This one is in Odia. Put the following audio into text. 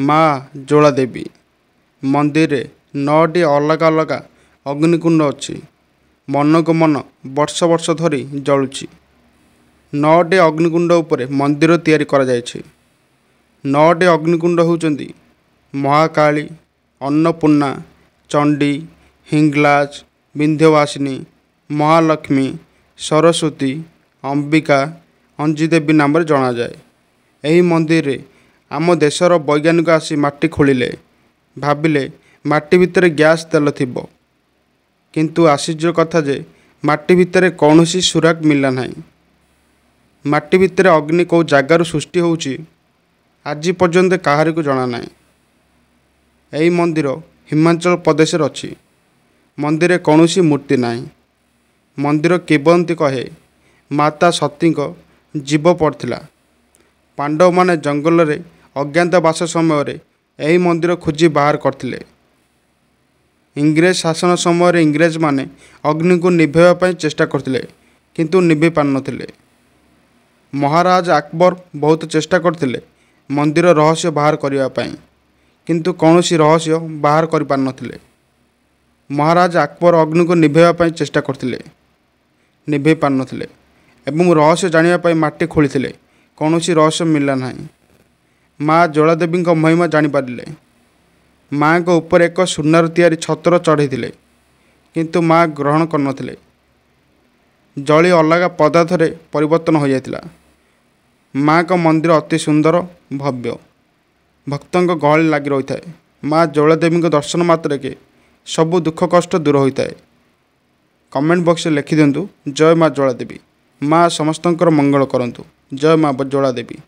ମା ଜୋଳାଦେବୀ ମନ୍ଦିରରେ ନଅଟି ଅଲଗା ଅଲଗା ଅଗ୍ନିକୁଣ୍ଡ ଅଛି ମନକୁ ମନ ବର୍ଷ ବର୍ଷ ଧରି ଜଳୁଛି ନଅଟି ଅଗ୍ନିକୁଣ୍ଡ ଉପରେ ମନ୍ଦିର ତିଆରି କରାଯାଇଛି ନଅଟି ଅଗ୍ନିକୁଣ୍ଡ ହେଉଛନ୍ତି ମହାକାଳୀ ଅନ୍ନପୂର୍ଣ୍ଣା ଚଣ୍ଡୀ ହିଙ୍ଗଲାଜ ବିନ୍ଧ୍ୟବାସିନୀ ମହାଲକ୍ଷ୍ମୀ ସରସ୍ୱତୀ ଅମ୍ବିକା ଅଞ୍ଜିଦେବୀ ନାମରେ ଜଣାଯାଏ ଏହି ମନ୍ଦିରରେ ଆମ ଦେଶର ବୈଜ୍ଞାନିକ ଆସି ମାଟି ଖୋଳିଲେ ଭାବିଲେ ମାଟି ଭିତରେ ଗ୍ୟାସ୍ ତେଲ ଥିବ କିନ୍ତୁ ଆଶ୍ଚର୍ଯ୍ୟ କଥା ଯେ ମାଟି ଭିତରେ କୌଣସି ସୁରାଗ ମିଳିଲା ନାହିଁ ମାଟି ଭିତରେ ଅଗ୍ନି କେଉଁ ଜାଗାରୁ ସୃଷ୍ଟି ହେଉଛି ଆଜି ପର୍ଯ୍ୟନ୍ତ କାହାରିକୁ ଜଣାନାହିଁ ଏହି ମନ୍ଦିର ହିମାଚଳ ପ୍ରଦେଶରେ ଅଛି ମନ୍ଦିରରେ କୌଣସି ମୂର୍ତ୍ତି ନାହିଁ ମନ୍ଦିର କିବନ୍ତୀ କହେ ମାତା ସତୀଙ୍କ ଜୀବ ପଡ଼ିଥିଲା ପାଣ୍ଡବମାନେ ଜଙ୍ଗଲରେ ଅଜ୍ଞାତବାସ ସମୟରେ ଏହି ମନ୍ଦିର ଖୋଜି ବାହାର କରିଥିଲେ ଇଂରେଜ ଶାସନ ସମୟରେ ଇଂରେଜମାନେ ଅଗ୍ନିଙ୍କୁ ନିଭେଇବା ପାଇଁ ଚେଷ୍ଟା କରିଥିଲେ କିନ୍ତୁ ନିଭେଇ ପାରୁନଥିଲେ ମହାରାଜ ଆକବର ବହୁତ ଚେଷ୍ଟା କରିଥିଲେ ମନ୍ଦିର ରହସ୍ୟ ବାହାର କରିବା ପାଇଁ କିନ୍ତୁ କୌଣସି ରହସ୍ୟ ବାହାର କରିପାରୁନଥିଲେ ମହାରାଜ ଆକବର ଅଗ୍ନିକୁ ନିଭେଇବା ପାଇଁ ଚେଷ୍ଟା କରିଥିଲେ ନିଭେଇ ପାରୁନଥିଲେ ଏବଂ ରହସ୍ୟ ଜାଣିବା ପାଇଁ ମାଟି ଖୋଳିଥିଲେ କୌଣସି ରହସ୍ୟ ମିଳିଲା ନାହିଁ ମା' ଜଳାଦେବୀଙ୍କ ମହିମା ଜାଣିପାରିଲେ ମାଙ୍କ ଉପରେ ଏକ ସୁନାର ତିଆରି ଛତ୍ର ଚଢ଼େଇଥିଲେ କିନ୍ତୁ ମା' ଗ୍ରହଣ କରିନଥିଲେ ଜଳି ଅଲଗା ପଦାର୍ଥରେ ପରିବର୍ତ୍ତନ ହୋଇଯାଇଥିଲା ମାଙ୍କ ମନ୍ଦିର ଅତି ସୁନ୍ଦର ଭବ୍ୟ ଭକ୍ତଙ୍କ ଗହଳି ଲାଗି ରହିଥାଏ ମା' ଜଳଦେବୀଙ୍କ ଦର୍ଶନ ମାତ୍ରକେ ସବୁ ଦୁଃଖ କଷ୍ଟ ଦୂର ହୋଇଥାଏ କମେଣ୍ଟ ବକ୍ସରେ ଲେଖିଦିଅନ୍ତୁ ଜୟ ମା' ଜଳାଦେବୀ ମା' ସମସ୍ତଙ୍କର ମଙ୍ଗଳ କରନ୍ତୁ ଜୟ ମା' ଜଳାଦେବୀ